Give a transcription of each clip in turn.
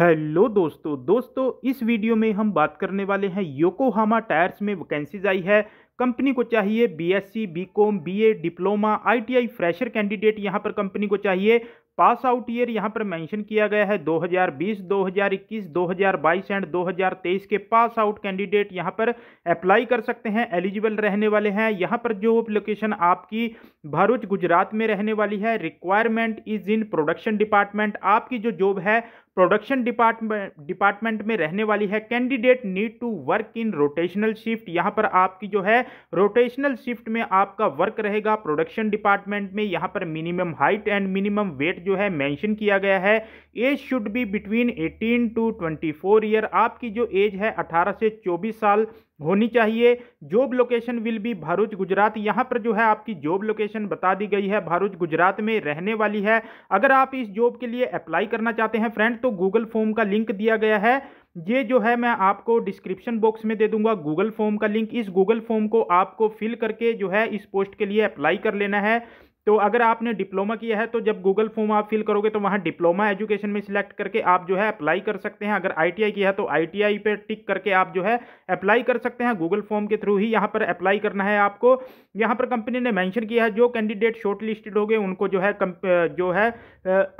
hello दोस्तों दोस्तों इस वीडियो में हम बात करने वाले हैं योकोहामा टायर्स में वैकेंसीज आई है कंपनी को चाहिए BSc BCom BA diploma ITI fresher candidate यहां पर कंपनी को चाहिए पास आउट ईयर यहां पर मेंशन किया गया है 2020, 2021, 2022 एंड 2023 के पास आउट कैंडिडेट यहां पर अप्लाई कर सकते हैं एलिजिबल रहने वाले हैं यहां पर जो लोकेशन आपकी भरूच गुजरात में रहने वाली है requirement is in production department आपकी जो जॉब है प्रोडक्शन डिपार्टमेंट डिपार्टमेंट में रहने वाली है candidate need to work in rotational shift यहाँ पर आपकी जो है रोटेशनल शिफ्ट में आपका वर्क रहेगा प्रोडक्शन डिपार्टमेंट में यहाँ पर minimum height and minimum weight जो है मेंशन किया गया है age should be between 18 to 24 year आपकी जो एज है 18 से 24 साल होनी चाहिए job location will be Bharuch Gujarat यहाँ पर जो है आपकी जॉब लोकेशन बता दी गई है भारूच गुजरात में रहने वाली है अगर आप इस जॉब के लिए अप्लाई करना चाहते हैं फ्रेंड तो गूगल फॉर्म का लिंक दिया गया है ये जो है मैं आपको डिस्क्रिप्शन बॉक्स में दे दूंगा गूगल फॉर्म का लिंक इस गूगल फॉर्म को आपको फिल करके जो है इस पोस्ट के लिए अप्लाई कर लेना है तो अगर आपने डिप्लोमा किया है तो जब गूगल फॉर्म आप फिल करोगे तो वहाँ डिप्लोमा एजुकेशन में सिलेक्ट करके आप जो है अप्लाई कर सकते हैं अगर आईटीआई किया है तो आईटीआई पे टिक करके आप जो है अप्लाई कर सकते हैं गूगल फॉर्म के थ्रू ही यहाँ पर अप्लाई करना है आपको यहाँ पर कंपनी ने मैंशन किया है जो कैंडिडेट शॉर्ट लिस्टेड हो गए उनको जो है जो है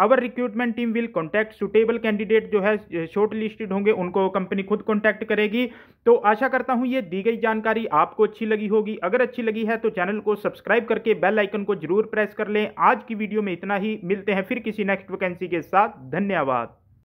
our recruitment team will contact suitable candidate जो है शॉर्ट लिस्टेड होंगे उनको कंपनी खुद कॉन्टैक्ट करेगी तो आशा करता हूँ ये दी गई जानकारी आपको अच्छी लगी होगी अगर अच्छी लगी है तो चैनल को सब्सक्राइब करके बेल आइकन को जरूर प्रेस कर लें आज की वीडियो में इतना ही मिलते हैं फिर किसी नेक्स्ट वैकेंसी के साथ धन्यवाद